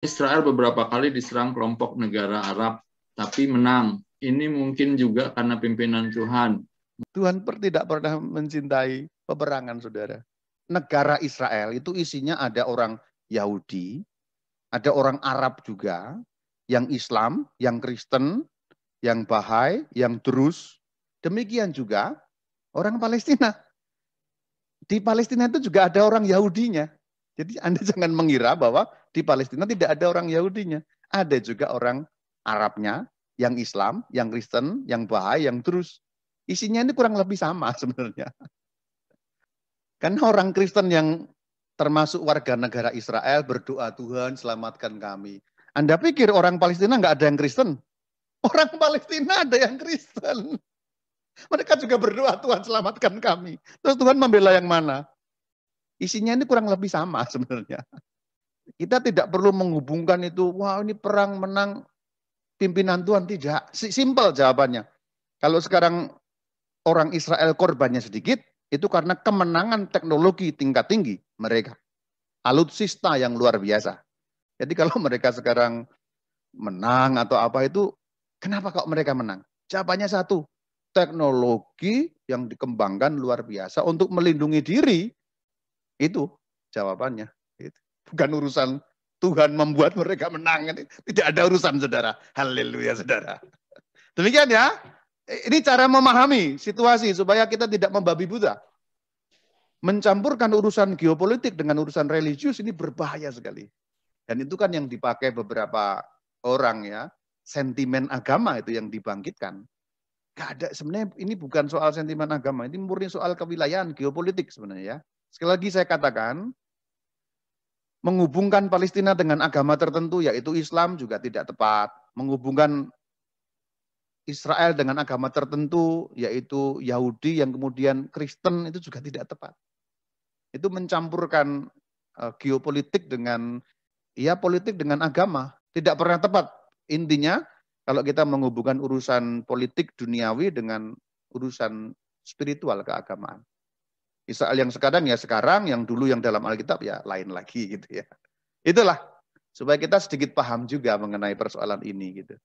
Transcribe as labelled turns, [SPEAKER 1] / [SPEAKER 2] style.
[SPEAKER 1] Israel beberapa kali diserang kelompok negara Arab, tapi menang. Ini mungkin juga karena pimpinan Tuhan. Tuhan tidak pernah mencintai peperangan, saudara. Negara Israel itu isinya ada orang Yahudi, ada orang Arab juga, yang Islam, yang Kristen, yang Bahai, yang Drus. Demikian juga orang Palestina. Di Palestina itu juga ada orang Yahudinya. Jadi Anda jangan mengira bahwa di Palestina tidak ada orang Yahudinya. Ada juga orang Arabnya, yang Islam, yang Kristen, yang Bahai, yang terus. Isinya ini kurang lebih sama sebenarnya. Karena orang Kristen yang termasuk warga negara Israel berdoa Tuhan selamatkan kami. Anda pikir orang Palestina nggak ada yang Kristen? Orang Palestina ada yang Kristen. Mereka juga berdoa Tuhan selamatkan kami. Terus Tuhan membela yang mana? Isinya ini kurang lebih sama sebenarnya. Kita tidak perlu menghubungkan itu, wah ini perang menang pimpinan Tuhan. Tidak, Simpel jawabannya. Kalau sekarang orang Israel korbannya sedikit, itu karena kemenangan teknologi tingkat tinggi mereka. Alutsista yang luar biasa. Jadi kalau mereka sekarang menang atau apa itu, kenapa kok mereka menang? Jawabannya satu, teknologi yang dikembangkan luar biasa untuk melindungi diri. Itu jawabannya. Itu. Bukan urusan Tuhan membuat mereka menang. Tidak ada urusan, saudara. Haleluya, saudara. Demikian ya. Ini cara memahami situasi supaya kita tidak membabi buta. Mencampurkan urusan geopolitik dengan urusan religius ini berbahaya sekali. Dan itu kan yang dipakai beberapa orang ya. Sentimen agama itu yang dibangkitkan. Gak ada sebenarnya ini bukan soal sentimen agama, ini murni soal kewilayahan geopolitik sebenarnya ya. Sekali lagi saya katakan, menghubungkan Palestina dengan agama tertentu yaitu Islam juga tidak tepat. Menghubungkan Israel dengan agama tertentu yaitu Yahudi yang kemudian Kristen itu juga tidak tepat. Itu mencampurkan uh, geopolitik dengan ya politik dengan agama tidak pernah tepat. Intinya kalau kita menghubungkan urusan politik duniawi dengan urusan spiritual keagamaan. Israel yang sekarang ya sekarang, yang dulu yang dalam Alkitab ya lain lagi gitu ya. Itulah supaya kita sedikit paham juga mengenai persoalan ini gitu.